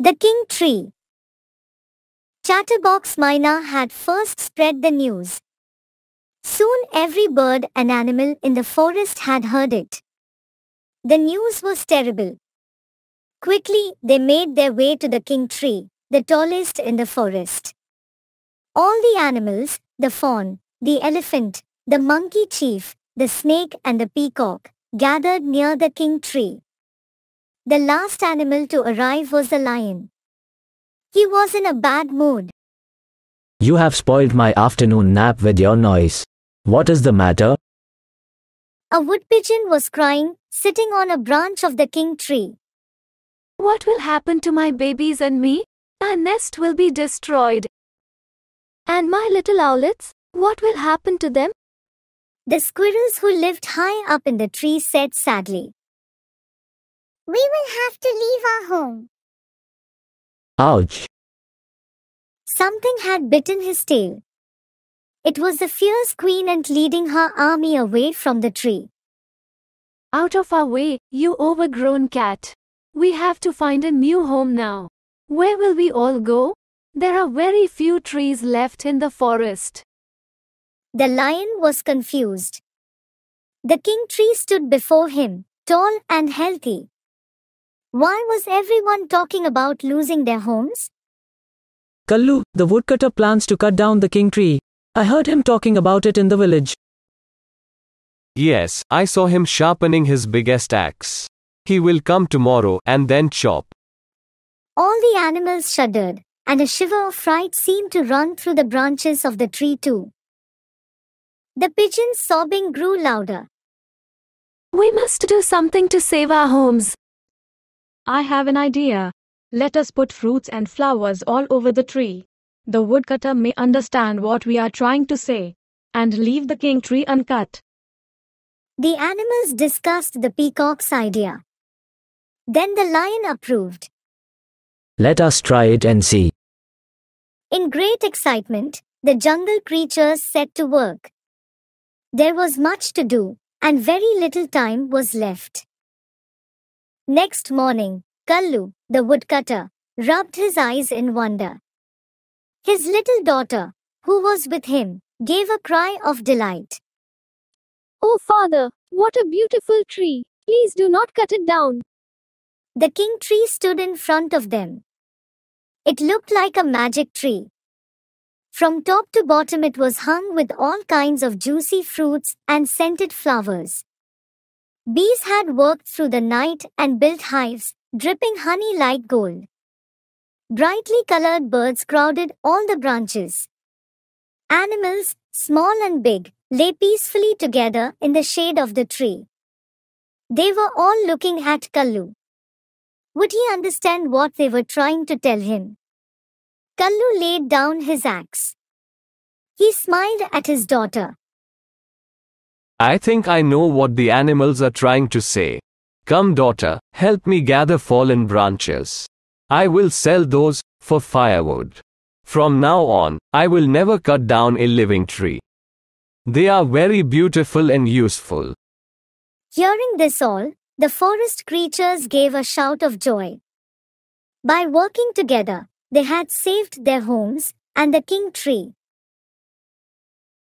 The King Tree Chatterbox Myna had first spread the news. Soon every bird and animal in the forest had heard it. The news was terrible. Quickly, they made their way to the King Tree, the tallest in the forest. All the animals, the fawn, the elephant, the monkey chief, the snake and the peacock, gathered near the King Tree. The last animal to arrive was the lion. He was in a bad mood. You have spoiled my afternoon nap with your noise. What is the matter? A wood pigeon was crying, sitting on a branch of the king tree. What will happen to my babies and me? Our nest will be destroyed. And my little owlets, what will happen to them? The squirrels who lived high up in the tree said sadly. We will have to leave our home. Ouch. Something had bitten his tail. It was the fierce queen and leading her army away from the tree. Out of our way, you overgrown cat. We have to find a new home now. Where will we all go? There are very few trees left in the forest. The lion was confused. The king tree stood before him, tall and healthy, why was everyone talking about losing their homes? Kallu, the woodcutter plans to cut down the king tree. I heard him talking about it in the village. Yes, I saw him sharpening his biggest axe. He will come tomorrow and then chop. All the animals shuddered, and a shiver of fright seemed to run through the branches of the tree too. The pigeon's sobbing grew louder. We must do something to save our homes. I have an idea. Let us put fruits and flowers all over the tree. The woodcutter may understand what we are trying to say and leave the king tree uncut. The animals discussed the peacock's idea. Then the lion approved. Let us try it and see. In great excitement, the jungle creatures set to work. There was much to do, and very little time was left. Next morning, Kallu, the woodcutter, rubbed his eyes in wonder. His little daughter, who was with him, gave a cry of delight. Oh, father, what a beautiful tree! Please do not cut it down. The king tree stood in front of them. It looked like a magic tree. From top to bottom, it was hung with all kinds of juicy fruits and scented flowers. Bees had worked through the night and built hives, dripping honey like gold. Brightly colored birds crowded all the branches. Animals, small and big, lay peacefully together in the shade of the tree. They were all looking at Kallu. Would he understand what they were trying to tell him? Kallu laid down his axe. He smiled at his daughter. I think I know what the animals are trying to say. Come, daughter, help me gather fallen branches. I will sell those for firewood. From now on, I will never cut down a living tree. They are very beautiful and useful. Hearing this all, the forest creatures gave a shout of joy. By working together, they had saved their homes and the king tree.